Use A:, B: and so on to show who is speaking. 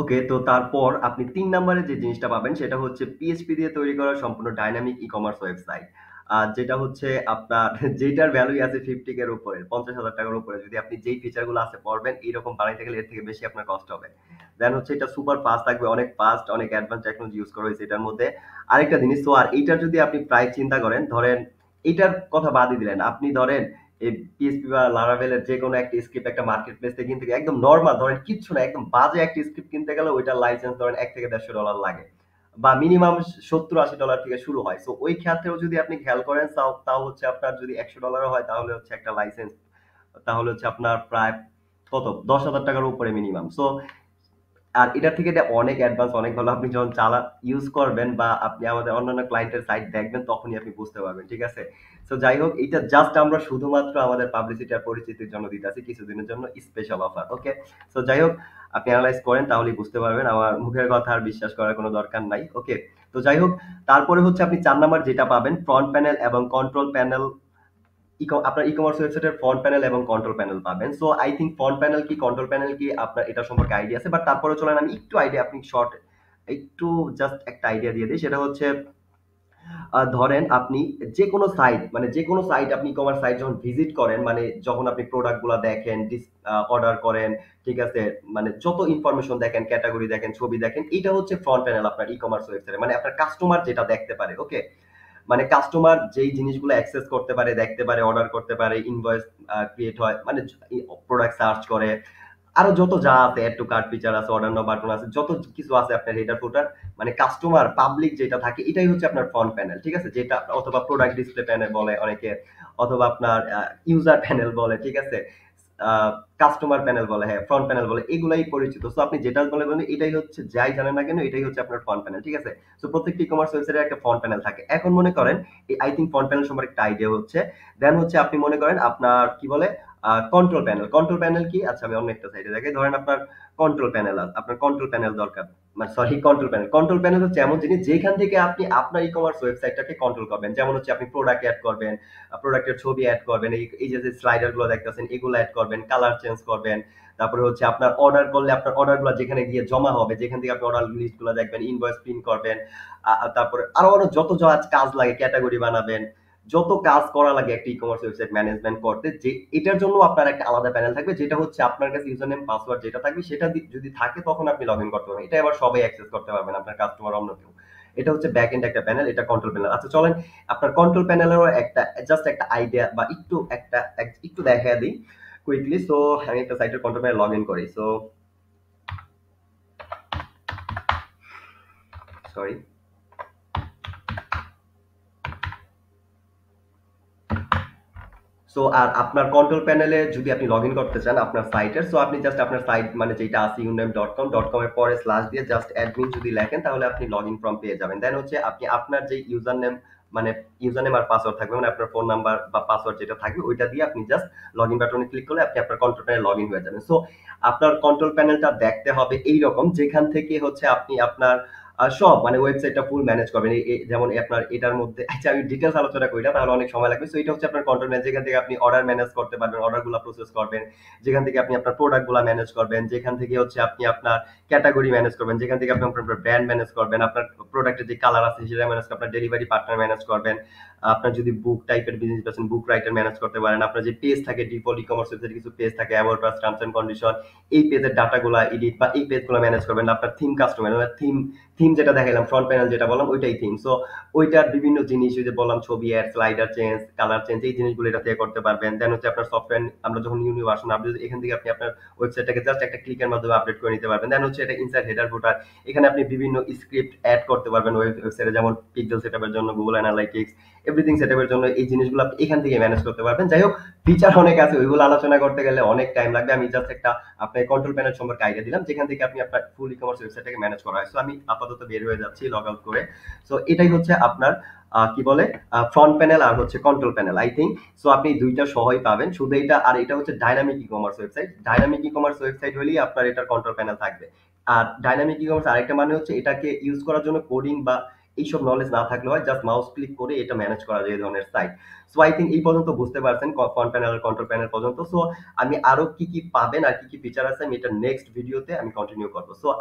A: ওকে তো তারপর আপনি তিন নম্বরে যে জিনিসটা পাবেন সেটা হচ্ছে পিএইচপি দিয়ে তৈরি করা সম্পূর্ণ ডাইনামিক ই কমার্স ওয়েবসাইট আর যেটা হচ্ছে আপনার যেটার ভ্যালু আছে ফিফটি এর উপরে পঞ্চাশ হাজার টাকার উপরে যদি আপনি যেই ফিচারগুলো আছে পড়বেন এইরকম বাড়াইতে গেলে এর থেকে বেশি আপনার কষ্ট হবে দেন হচ্ছে এটা সুপার ফাস্ট থাকবে অনেক ফাস্ট অনেক অ্যাডভান্স টেকনোলজি ইউজ করা হয়েছে এটার মধ্যে আরেকটা জিনিস তো আর এইটার যদি আপনি প্রায় চিন্তা করেন ধরেন এটার কথা বাদই দিলেন আপনি ধরেন এই পিএসপি বা লারাভেলের যে কোনো একটা স্ক্রিপ্ট একটা মার্কেট প্লেস থেকে একদম নর্মাল ধরেন কিচ্ছু না একদম বাজে একটা স্ক্রিপ্ট কিনতে গেলে লাইসেন্স ধরেন এক থেকে দেড়শো ডলার লাগে বা মিনিমাম সত্তর আশি ডলার থেকে শুরু হয় সো ওই ক্ষেত্রেও যদি আপনি খেয়াল করেন তাও হচ্ছে আপনার যদি একশো ডলার হয় তাহলে হচ্ছে একটা লাইসেন্স তাহলে হচ্ছে আপনার প্রায় কত দশ হাজার টাকার উপরে মিনিমাম সো আর এটা থেকে এটা অনেক অ্যাডভান্স অনেক ভালো আপনি যখন চালা ইউজ করবেন বা আপনি আমাদের অন্যান্য ক্লায়েন্টের সাইট দেখবেন তখনই আপনি বুঝতে পারবেন ঠিক আছে তো যাই হোক এটা জাস্ট আমরা শুধুমাত্র আমাদের পাবলিসিটি আর পরিচিতির জন্য দিতে আছি কিছুদিনের জন্য স্পেশাল অফার ওকে তো যাই হোক আপনি অ্যানালাইজ করেন তাহলেই বুঝতে পারবেন আমার মুখের কথা আর বিশ্বাস করার কোনো দরকার নাই ওকে তো যাই হোক তারপরে হচ্ছে আপনি চার নাম্বার যেটা পাবেন ফ্রন্ট প্যানেল এবং কন্ট্রোল প্যানেল আপনার ই কমার্স ওয়েবসাইটের ফ্রন্ট প্যানেল এবং কন্ট্রোল প্যানেল পাবেন so I think front panel কি কন্ট্রোল প্যানেল কি আপনার এটা সম্পর্কে আইডিয়া আছে বাট তারপরে চলেন আমি একটু আইডিয়া আপনি শর্ট একটু জাস্ট একটা আইডিয়া দিয়ে দিই সেটা হচ্ছে ধরেন আপনি যে কোনো সাইট মানে যে কোনো সাইট আপনি কমার্স সাইট যখন ভিজিট করেন মানে যখন আপনি প্রোডাক্টগুলো দেখেন অর্ডার করেন ঠিক আছে মানে যত ইনফরমেশন দেখেন ক্যাটাগরি দেখেন ছবি দেখেন এটা হচ্ছে ফ্রন্ট প্যানেল আপনার ই কমার্স ওয়েবসাইটে মানে আপনার কাস্টমার যেটা দেখতে পারে ওকে মানে কাস্টমার যেই জিনিসগুলো অ্যাক্সেস করতে পারে দেখতে পারে অর্ডার করতে পারে ইনভয়েস ক্রিয়েট হয় মানে প্রোডাক্ট সার্চ করে আরো যত যা আছে এড টু কার্ড ফিচার আছে অর্ডার নো বাটন আছে যত কিছু আছে আপনার হেডার ফুটার মানে কাস্টমার পাবলিক যেটা থাকে এটাই হচ্ছে আপনার ফ্রন্ট প্যানেল ঠিক আছে যেটা অথবা প্রোডাক্ট ডিসপ্লে প্যানেল বলে অনেকে অথবা আপনার ইউজার প্যানেল বলে ঠিক আছে কাস্টমার প্যানেল বলে হ্যাঁ ফ্রন্ট প্যানেল বলে এগুলাই পরিচিত সো আপনি যেটা বলেন এটাই হচ্ছে যাই জানেন না কেন এটাই হচ্ছে আপনার ফ্রন্ট প্যানেল ঠিক আছে সো প্রত্যেকটি ই কমার্স ওয়েবসাইটে একটা ফ্রন্ট প্যানেল থাকে এখন মনে করেন এই আই থিঙ্ক ফ্রন্ট প্যানেল সম্পর্কে একটা আইডিয়া হচ্ছে দেন হচ্ছে আপনি মনে করেন আপনার কি বলে কন্ট্রোল প্যানেল কন্ট্রোল প্যানেল কি আচ্ছা আমি অন্য একটা সাইডে দেখাই ধরেন আপনার কন্ট্রোল প্যানেল আপনার কন্ট্রোল প্যানেল দরকার মানে sorry control panel control panel হচ্ছে এমন জিনিস যেখান থেকে আপনি আপনার ই কমার্স ওয়েবসাইটটাকে কন্ট্রোল করবেন যেমন হচ্ছে আপনি প্রোডাক্ট অ্যাড করবেন প্রোডাক্টের ছবি অ্যাড করবেন এই যে স্লাইডারগুলো দেখতেছেন এগুলো অ্যাড করবেন কালার চেঞ্জ করবেন তারপরে হচ্ছে আপনার অর্ডার করলে আপনার অর্ডারগুলো যেখানে গিয়ে জমা হবে যেখান থেকে আপনি অর্ডার লিস্টগুলো দেখবেন ইনভয়েস প্রিন্ট করবেন তারপরে আরো আরো যত যা কাজ লাগে ক্যাটাগরি বানাবেন যত কাজ করা লাগে একটা ই কমার্স ওয়েবসাইট ম্যানেজমেন্ট করতে যে এটার জন্য আপনার একটা আলাদা প্যানেল থাকবে যেটা হচ্ছে আপনার কাছে ইউজার নেম পাসওয়ার্ড যেটা থাকবে সেটা যদি থাকে তখন আপনি লগ ইন করতে পারবেন এটা আবার সবাই অ্যাক্সেস করতে পারবেন আপনার কাস্টমার অন্য কেউ এটা হচ্ছে ব্যাক এন্ড একটা প্যানেল এটা কন্ট্রোল প্যানেল আচ্ছা চলেন আপনার কন্ট্রোল প্যানেলেরও একটা জাস্ট একটা আইডিয়া বা একটু একটা একটু দেখা দিই কুইকলি সো আমি একটা সাইটের কন্ট্রোল প্যানেল লগ ইন করি সো সরি সো আর আপনার কন্ট্রোল প্যানেলে যদি আপনি লগ ইন করতে চান আপনার সাইটের সো আপনি জাস্ট আপনার সাইট মানে যেটা আছে ইউনিয়ন ডট কম ডট কমের পরে স্লাশ দিয়ে জাস্ট অ্যাডমিন যদি লেখেন তাহলে আপনি লগ ইন ফর্ম পেয়ে যাবেন দেন হচ্ছে আপনি আপনার যে ইউজার নেম মানে ইউজার নেম আর পাসওয়ার্ড থাকবে মানে আপনার ফোন নাম্বার বা পাসওয়ার্ড যেটা থাকবে ওইটা দিয়ে আপনি জাস্ট লগ ইন বাটনে ক্লিক করলে আপনি আপনার কন্ট্রোল প্যানেল লগ ইন হয়ে যাবেন সো আপনার কন্ট্রোল প্যানেলটা দেখতে হবে এই রকম যেখান থেকে হচ্ছে আপনি আপনার সব মানে ওয়েবসাইটটা ফুল ম্যানেজ করবেন যেমন আপনার এটার মধ্যে আচ্ছা আমি ডিটেলস আলোচনা করি না তাহলে অনেক সময় লাগবে সো এটা হচ্ছে আপনার কন্ট্রোল ম্যানেজ যেখান থেকে আপনি অর্ডার ম্যানেজ করতে পারবেন অর্ডারগুলো প্রসেস করবেন যেখান থেকে আপনি আপনার প্রোডাক্টগুলো ম্যানেজ করবেন যেখান থেকে হচ্ছে আপনি আপনার ক্যাটাগরি ম্যানেজ করবেন যেখান থেকে আপনি আপনার ব্র্যান্ড ম্যানেজ করবেন আপনার প্রোডাক্টের যে কালার আছে সেটা ম্যানেজ করবেন আপনার ডেলিভারি পার্টনার ম্যানেজ করবেন আপনার যদি বুক টাইপের বিজনেস পাচ্ছেন বুক রাইটার ম্যানেজ করতে পারেন আপনার যে পেজ থাকে ডিফল্ট ই কমার্স ওয়েবসাইটে কিছু পেজ থাকে অ্যাওয়ার্ড প্লাস টার্মস অ্যান্ড কন্ডিশন এই পেজের ডাটাগুলো এডিট বা এই পেজগুলো ম্যানেজ করবেন আপনার theme customer theme theme theme যেটা দেখালাম ফ্রন্ট প্যানেল যেটা বললাম ওইটাই থিম সো ওইটার বিভিন্ন জিনিস যে বললাম ছবি এর স্লাইডার চেঞ্জ কালার চেঞ্জ এই জিনিসগুলো এটা থেকে করতে পারবেন দেন হচ্ছে আপনার সফটওয়্যার আমরা যখন নিউ নিউ ভার্সন আপডেট এখান থেকে আপনি আপনার ওয়েবসাইটটাকে জাস্ট একটা ক্লিকের মাধ্যমে আপডেট করে নিতে পারবেন দেন হচ্ছে এটা ইনসাইড হেডার ফুটার এখানে আপনি বিভিন্ন স্ক্রিপ্ট অ্যাড করতে পারবেন ওয়েবসাইটে যেমন পিক্সেল সেটআপের জন্য গুগল অ্যানালাইটিক্স এভরিথিং সেটআপের জন্য এই জিনিসগুলো আপনি এখান থেকে ম্যানেজ করতে পারবেন যাই হোক ফিচার অনেক আছে ওইগুলো আলোচনা করতে গেলে অনেক টাইম লাগবে আমি জাস্ট একটা আপনার কন্ট্রোল প্যানেল সম্পর্কে আইডিয়া দিলাম যেখান থেকে আপনি আপনার ফুল ই কমার্স ওয়েবসাইটটাকে ম্যানেজ করা হয় সো আমি আপাতত বের হয়ে যাচ্ছি লগ আউট করে সো এটাই হচ্ছে আপনার কি বলে ফ্রন্ট প্যানেল আর হচ্ছে control panel I think so আপনি দুইটা সহই পাবেন শুধু এটা আর এটা হচ্ছে dynamic e commerce website dynamic e commerce website হলেই আপনার এটার কন্ট্রোল প্যানেল থাকবে আর ডাইনামিক ই কমার্স আরেকটা মানে হচ্ছে এটাকে ইউজ করার জন্য কোডিং বা এইসব নলেজ না থাকলে হয় জাস্ট মাউস ক্লিক করে এটা ম্যানেজ করা যায় এই ধরনের সাইট সো আই থিঙ্ক এই পর্যন্ত বুঝতে পারছেন ফ্রন্ট প্যানেল আর কন্ট্রোল প্যানেল পর্যন্ত সো আমি আরো কি কি পাবেন আর কি কি ফিচার আছে আমি এটা নেক্সট ভিডিওতে আমি কন্টিনিউ করবো সো